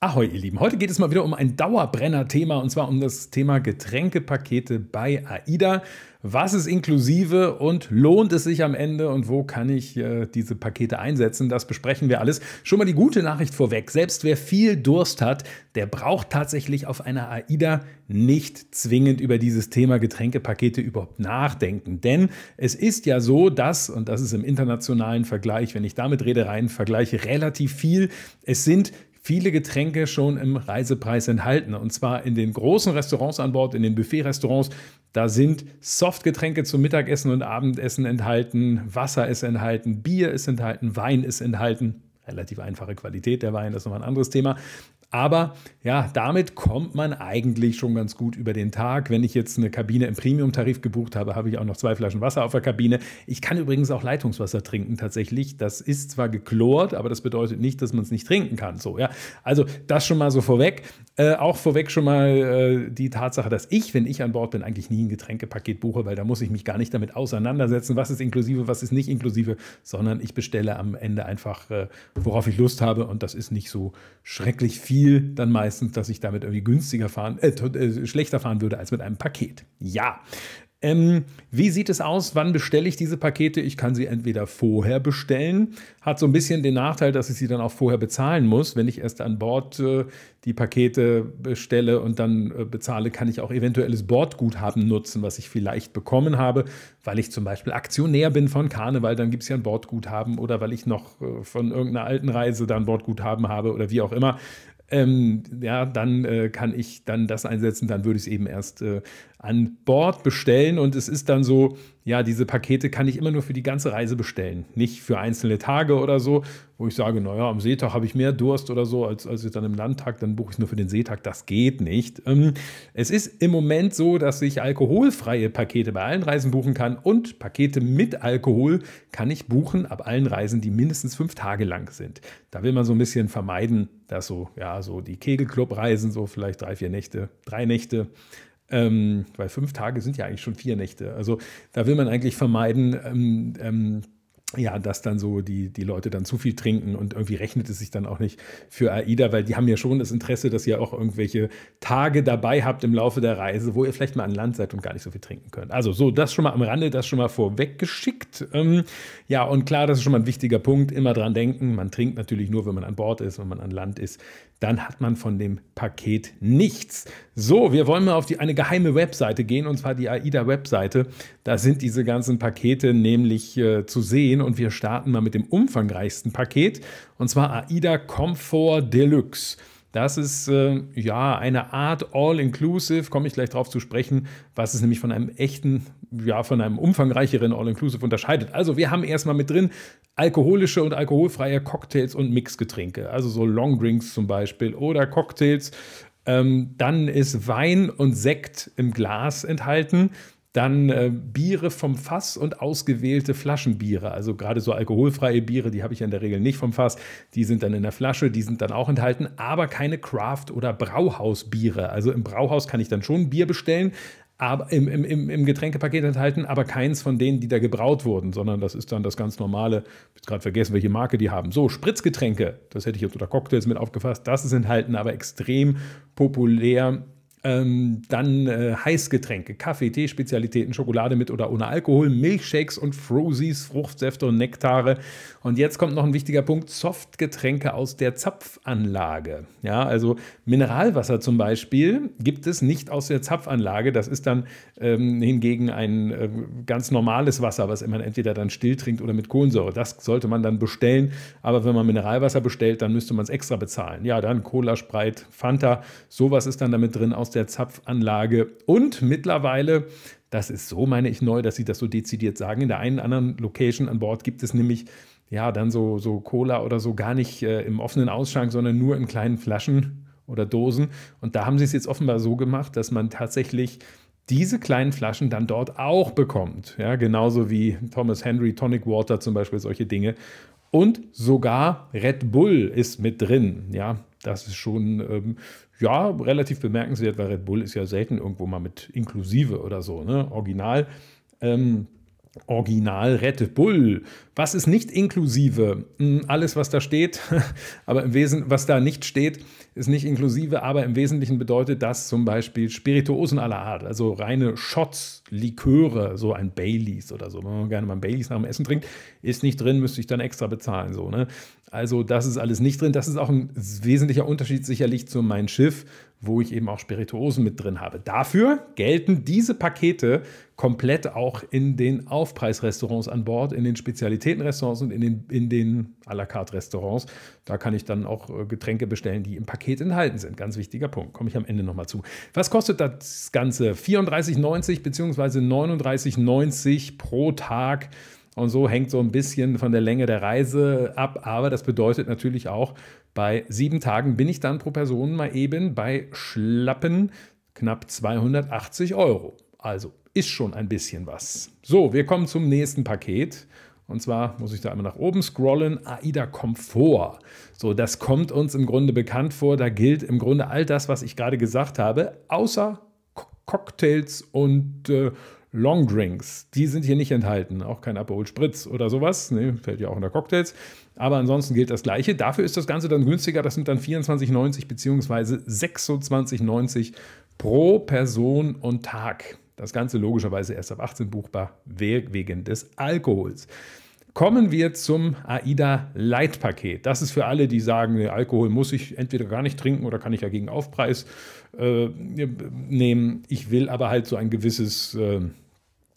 Ahoi, ihr Lieben. Heute geht es mal wieder um ein Dauerbrenner-Thema und zwar um das Thema Getränkepakete bei AIDA. Was ist inklusive und lohnt es sich am Ende und wo kann ich äh, diese Pakete einsetzen? Das besprechen wir alles. Schon mal die gute Nachricht vorweg. Selbst wer viel Durst hat, der braucht tatsächlich auf einer AIDA nicht zwingend über dieses Thema Getränkepakete überhaupt nachdenken. Denn es ist ja so, dass, und das ist im internationalen Vergleich, wenn ich damit rede, rein vergleiche, relativ viel, es sind viele Getränke schon im Reisepreis enthalten. Und zwar in den großen Restaurants an Bord, in den Buffet-Restaurants. Da sind Softgetränke zum Mittagessen und Abendessen enthalten, Wasser ist enthalten, Bier ist enthalten, Wein ist enthalten relativ einfache Qualität der Wein, das ist nochmal ein anderes Thema. Aber ja, damit kommt man eigentlich schon ganz gut über den Tag. Wenn ich jetzt eine Kabine im Premium-Tarif gebucht habe, habe ich auch noch zwei Flaschen Wasser auf der Kabine. Ich kann übrigens auch Leitungswasser trinken tatsächlich. Das ist zwar geklort, aber das bedeutet nicht, dass man es nicht trinken kann. So, ja. Also das schon mal so vorweg. Äh, auch vorweg schon mal äh, die Tatsache, dass ich, wenn ich an Bord bin, eigentlich nie ein Getränkepaket buche, weil da muss ich mich gar nicht damit auseinandersetzen, was ist inklusive, was ist nicht inklusive, sondern ich bestelle am Ende einfach, äh, worauf ich Lust habe und das ist nicht so schrecklich viel Ziel dann meistens, dass ich damit irgendwie günstiger fahren, äh, äh, schlechter fahren würde als mit einem Paket. Ja. Ähm, wie sieht es aus? Wann bestelle ich diese Pakete? Ich kann sie entweder vorher bestellen, hat so ein bisschen den Nachteil, dass ich sie dann auch vorher bezahlen muss. Wenn ich erst an Bord äh, die Pakete bestelle und dann äh, bezahle, kann ich auch eventuelles Bordguthaben nutzen, was ich vielleicht bekommen habe, weil ich zum Beispiel Aktionär bin von Karneval, dann gibt es ja ein Bordguthaben oder weil ich noch äh, von irgendeiner alten Reise dann Bordguthaben habe oder wie auch immer ähm, ja, dann äh, kann ich dann das einsetzen, dann würde ich es eben erst äh, an Bord bestellen und es ist dann so, ja, diese Pakete kann ich immer nur für die ganze Reise bestellen, nicht für einzelne Tage oder so, wo ich sage, naja, am Seetag habe ich mehr Durst oder so, als, als dann im Landtag, dann buche ich es nur für den Seetag, das geht nicht. Ähm, es ist im Moment so, dass ich alkoholfreie Pakete bei allen Reisen buchen kann und Pakete mit Alkohol kann ich buchen ab allen Reisen, die mindestens fünf Tage lang sind. Da will man so ein bisschen vermeiden, dass so, ja, so die Kegelclub-Reisen, so vielleicht drei, vier Nächte, drei Nächte, ähm, weil fünf Tage sind ja eigentlich schon vier Nächte. Also da will man eigentlich vermeiden, ähm, ähm, ja, dass dann so die, die Leute dann zu viel trinken und irgendwie rechnet es sich dann auch nicht für AIDA, weil die haben ja schon das Interesse, dass ihr auch irgendwelche Tage dabei habt im Laufe der Reise, wo ihr vielleicht mal an Land seid und gar nicht so viel trinken könnt. Also so, das schon mal am Rande, das schon mal vorweggeschickt. Ähm, ja, und klar, das ist schon mal ein wichtiger Punkt, immer dran denken, man trinkt natürlich nur, wenn man an Bord ist, wenn man an Land ist, dann hat man von dem Paket nichts. So, wir wollen mal auf die, eine geheime Webseite gehen, und zwar die AIDA-Webseite. Da sind diese ganzen Pakete nämlich äh, zu sehen und wir starten mal mit dem umfangreichsten Paket, und zwar AIDA Comfort Deluxe. Das ist äh, ja eine Art All-Inclusive, komme ich gleich darauf zu sprechen, was es nämlich von einem echten, ja, von einem umfangreicheren All-Inclusive unterscheidet. Also wir haben erstmal mit drin alkoholische und alkoholfreie Cocktails und Mixgetränke, also so Longdrinks zum Beispiel oder Cocktails. Ähm, dann ist Wein und Sekt im Glas enthalten. Dann äh, Biere vom Fass und ausgewählte Flaschenbiere. Also gerade so alkoholfreie Biere, die habe ich in der Regel nicht vom Fass. Die sind dann in der Flasche, die sind dann auch enthalten, aber keine Craft- oder Brauhausbiere. Also im Brauhaus kann ich dann schon Bier bestellen, aber im, im, im Getränkepaket enthalten, aber keins von denen, die da gebraut wurden, sondern das ist dann das ganz normale, ich habe gerade vergessen, welche Marke die haben. So, Spritzgetränke, das hätte ich jetzt unter Cocktails mit aufgefasst, das ist enthalten, aber extrem populär ähm, dann äh, Heißgetränke, Kaffee, Tee, Spezialitäten, Schokolade mit oder ohne Alkohol, Milchshakes und Frosies, Fruchtsäfte und Nektare. Und jetzt kommt noch ein wichtiger Punkt: Softgetränke aus der Zapfanlage. Ja, also Mineralwasser zum Beispiel gibt es nicht aus der Zapfanlage. Das ist dann ähm, hingegen ein äh, ganz normales Wasser, was man entweder dann still trinkt oder mit Kohlensäure. Das sollte man dann bestellen. Aber wenn man Mineralwasser bestellt, dann müsste man es extra bezahlen. Ja, dann Cola, Spreit, Fanta, sowas ist dann damit drin aus der der Zapfanlage und mittlerweile das ist so, meine ich, neu, dass sie das so dezidiert sagen. In der einen anderen Location an Bord gibt es nämlich ja dann so, so Cola oder so gar nicht äh, im offenen Ausschank, sondern nur in kleinen Flaschen oder Dosen. Und da haben sie es jetzt offenbar so gemacht, dass man tatsächlich diese kleinen Flaschen dann dort auch bekommt. Ja, genauso wie Thomas Henry Tonic Water zum Beispiel, solche Dinge. Und sogar Red Bull ist mit drin. Ja, das ist schon ähm, ja relativ bemerkenswert, weil Red Bull ist ja selten irgendwo mal mit inklusive oder so, ne? Original. Ähm, Original Red Bull. Was ist nicht inklusive? Hm, alles, was da steht, aber im Wesen, was da nicht steht, ist nicht inklusive, aber im Wesentlichen bedeutet das zum Beispiel Spirituosen aller Art, also reine Shots, Liköre, so ein Baileys oder so. Wenn man gerne mal ein Baileys nach dem Essen trinkt, ist nicht drin, müsste ich dann extra bezahlen. So, ne? Also das ist alles nicht drin. Das ist auch ein wesentlicher Unterschied sicherlich zu Mein Schiff, wo ich eben auch Spirituosen mit drin habe. Dafür gelten diese Pakete komplett auch in den Aufpreisrestaurants an Bord, in den Spezialitätenrestaurants und in den, in den à la carte Restaurants. Da kann ich dann auch äh, Getränke bestellen, die im Paket enthalten sind. Ganz wichtiger Punkt. Komme ich am Ende nochmal zu. Was kostet das Ganze? 34,90 bzw. 39,90 pro Tag und so hängt so ein bisschen von der Länge der Reise ab. Aber das bedeutet natürlich auch, bei sieben Tagen bin ich dann pro Person mal eben bei schlappen knapp 280 Euro. Also ist schon ein bisschen was. So, wir kommen zum nächsten Paket. Und zwar muss ich da einmal nach oben scrollen. AIDA Komfort. So, das kommt uns im Grunde bekannt vor. Da gilt im Grunde all das, was ich gerade gesagt habe, außer Cocktails und äh, Long Drinks. die sind hier nicht enthalten. Auch kein Aperol Spritz oder sowas. Nee, fällt ja auch unter Cocktails. Aber ansonsten gilt das Gleiche. Dafür ist das Ganze dann günstiger. Das sind dann 24,90 bzw. 26,90 pro Person und Tag. Das Ganze logischerweise erst ab 18 buchbar wegen des Alkohols. Kommen wir zum AIDA Light-Paket. Das ist für alle, die sagen, Alkohol muss ich entweder gar nicht trinken oder kann ich ja gegen Aufpreis äh, nehmen. Ich will aber halt so ein gewisses, äh,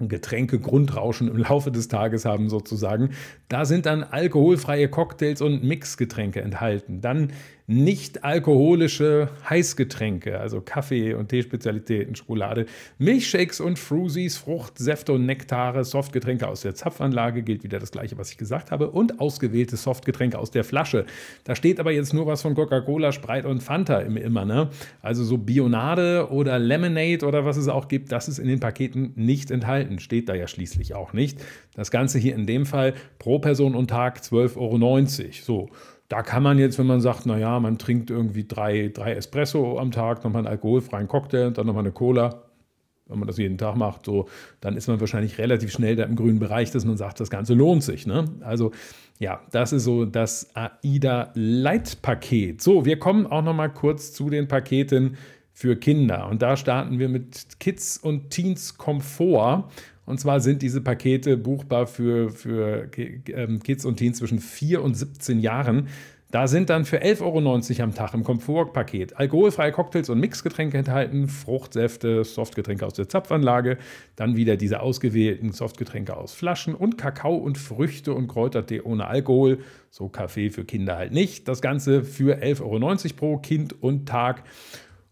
Getränke Grundrauschen im Laufe des Tages haben sozusagen. Da sind dann alkoholfreie Cocktails und Mixgetränke enthalten. Dann nicht alkoholische Heißgetränke, also Kaffee und Teespezialitäten, Schokolade, Milchshakes und Fruisies, Frucht, Säfte und Nektare, Softgetränke aus der Zapfanlage, gilt wieder das gleiche, was ich gesagt habe, und ausgewählte Softgetränke aus der Flasche. Da steht aber jetzt nur was von Coca-Cola, Sprite und Fanta im immer, ne? Also so Bionade oder Lemonade oder was es auch gibt, das ist in den Paketen nicht enthalten, steht da ja schließlich auch nicht. Das Ganze hier in dem Fall pro Person und Tag 12,90 Euro. So, da kann man jetzt, wenn man sagt, naja, man trinkt irgendwie drei, drei Espresso am Tag, nochmal einen alkoholfreien Cocktail, und dann nochmal eine Cola, wenn man das jeden Tag macht, so, dann ist man wahrscheinlich relativ schnell da im grünen Bereich, dass man sagt, das Ganze lohnt sich. Ne? Also ja, das ist so das AIDA-Leitpaket. So, wir kommen auch nochmal kurz zu den Paketen für Kinder. Und da starten wir mit Kids und Teens Komfort. Und zwar sind diese Pakete buchbar für, für ähm, Kids und Teens zwischen 4 und 17 Jahren. Da sind dann für 11,90 Euro am Tag im Komfortpaket alkoholfreie Cocktails und Mixgetränke enthalten, Fruchtsäfte, Softgetränke aus der Zapfanlage, dann wieder diese ausgewählten Softgetränke aus Flaschen und Kakao und Früchte und Kräutertee ohne Alkohol, so Kaffee für Kinder halt nicht. Das Ganze für 11,90 Euro pro Kind und Tag.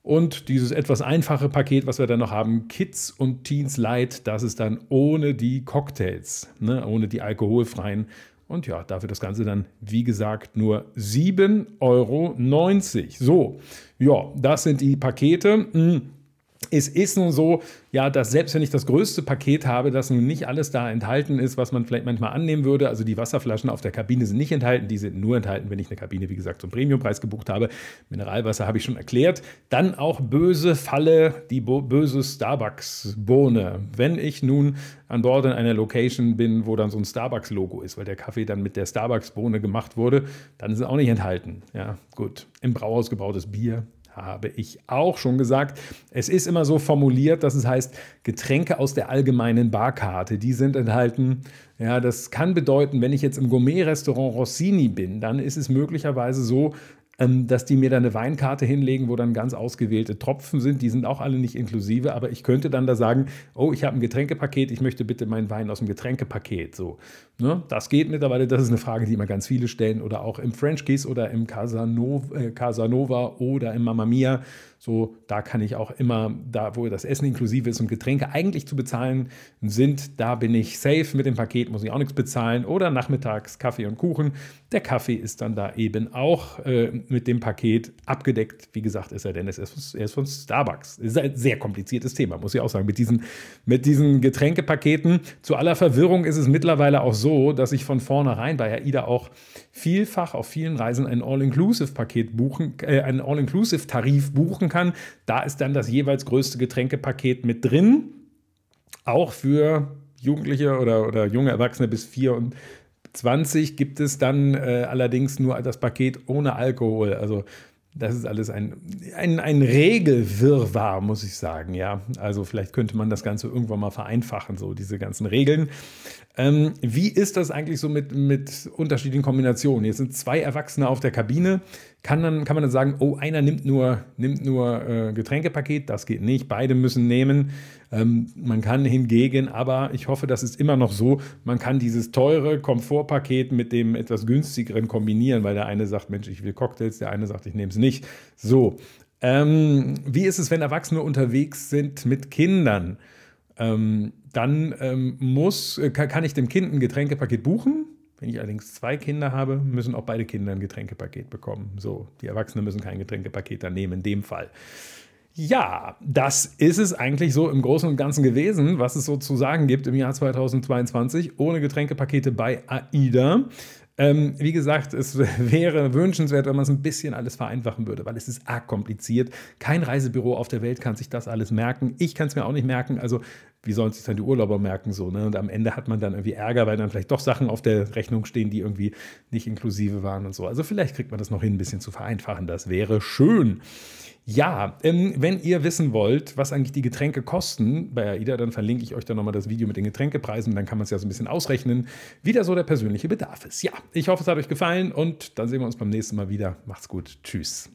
Und dieses etwas einfache Paket, was wir dann noch haben, Kids und Teens Light, das ist dann ohne die Cocktails, ne? ohne die alkoholfreien. Und ja, dafür das Ganze dann, wie gesagt, nur 7,90 Euro. So, ja, das sind die Pakete. Hm es ist nun so, ja, dass selbst wenn ich das größte Paket habe, dass nun nicht alles da enthalten ist, was man vielleicht manchmal annehmen würde. Also die Wasserflaschen auf der Kabine sind nicht enthalten, die sind nur enthalten, wenn ich eine Kabine, wie gesagt, zum Premiumpreis gebucht habe. Mineralwasser habe ich schon erklärt. Dann auch böse Falle, die böse Starbucks-Bohne. Wenn ich nun an Bord in einer Location bin, wo dann so ein Starbucks-Logo ist, weil der Kaffee dann mit der Starbucks-Bohne gemacht wurde, dann ist es auch nicht enthalten. Ja, gut. Im Brauhaus gebautes Bier habe ich auch schon gesagt. Es ist immer so formuliert, dass es heißt, Getränke aus der allgemeinen Barkarte, die sind enthalten. Ja, das kann bedeuten, wenn ich jetzt im Gourmet-Restaurant Rossini bin, dann ist es möglicherweise so, ähm, dass die mir dann eine Weinkarte hinlegen, wo dann ganz ausgewählte Tropfen sind. Die sind auch alle nicht inklusive, aber ich könnte dann da sagen, oh, ich habe ein Getränkepaket, ich möchte bitte meinen Wein aus dem Getränkepaket. So, ne? Das geht mittlerweile, das ist eine Frage, die immer ganz viele stellen oder auch im French Kiss oder im Casanova, äh, Casanova oder im Mamma Mia. So, da kann ich auch immer, da wo das Essen inklusive ist und Getränke eigentlich zu bezahlen sind, da bin ich safe. Mit dem Paket muss ich auch nichts bezahlen. Oder nachmittags Kaffee und Kuchen. Der Kaffee ist dann da eben auch äh, mit dem Paket abgedeckt. Wie gesagt, ist er denn, er ist von Starbucks. Ist ein sehr kompliziertes Thema, muss ich auch sagen. Mit diesen, mit diesen Getränkepaketen. Zu aller Verwirrung ist es mittlerweile auch so, dass ich von vornherein bei AIDA auch vielfach auf vielen Reisen ein All-Inclusive-Paket buchen, äh, einen All-Inclusive-Tarif buchen kann. Da ist dann das jeweils größte Getränkepaket mit drin. Auch für Jugendliche oder, oder junge Erwachsene bis vier und 20 gibt es dann äh, allerdings nur das Paket ohne Alkohol. Also das ist alles ein, ein, ein Regelwirrwarr, muss ich sagen, ja. Also vielleicht könnte man das Ganze irgendwann mal vereinfachen, so diese ganzen Regeln. Ähm, wie ist das eigentlich so mit, mit unterschiedlichen Kombinationen? Jetzt sind zwei Erwachsene auf der Kabine kann, dann, kann man dann sagen, oh, einer nimmt nur, nimmt nur äh, Getränkepaket, das geht nicht, beide müssen nehmen. Ähm, man kann hingegen, aber ich hoffe, das ist immer noch so, man kann dieses teure Komfortpaket mit dem etwas günstigeren kombinieren, weil der eine sagt, Mensch, ich will Cocktails, der eine sagt, ich nehme es nicht. So, ähm, wie ist es, wenn Erwachsene unterwegs sind mit Kindern? Ähm, dann ähm, muss, äh, kann, kann ich dem Kind ein Getränkepaket buchen wenn ich allerdings zwei Kinder habe, müssen auch beide Kinder ein Getränkepaket bekommen. So, die Erwachsenen müssen kein Getränkepaket dann nehmen, in dem Fall. Ja, das ist es eigentlich so im Großen und Ganzen gewesen, was es so zu sagen gibt im Jahr 2022 ohne Getränkepakete bei AIDA. Ähm, wie gesagt, es wäre wünschenswert, wenn man es ein bisschen alles vereinfachen würde, weil es ist arg kompliziert. Kein Reisebüro auf der Welt kann sich das alles merken. Ich kann es mir auch nicht merken. Also wie sollen sich dann die Urlauber merken so, ne? Und am Ende hat man dann irgendwie Ärger, weil dann vielleicht doch Sachen auf der Rechnung stehen, die irgendwie nicht inklusive waren und so. Also vielleicht kriegt man das noch hin, ein bisschen zu vereinfachen. Das wäre schön. Ja, ähm, wenn ihr wissen wollt, was eigentlich die Getränke kosten bei AIDA, dann verlinke ich euch dann nochmal das Video mit den Getränkepreisen. Dann kann man es ja so ein bisschen ausrechnen, wie da so der persönliche Bedarf ist. Ja, ich hoffe, es hat euch gefallen und dann sehen wir uns beim nächsten Mal wieder. Macht's gut. Tschüss.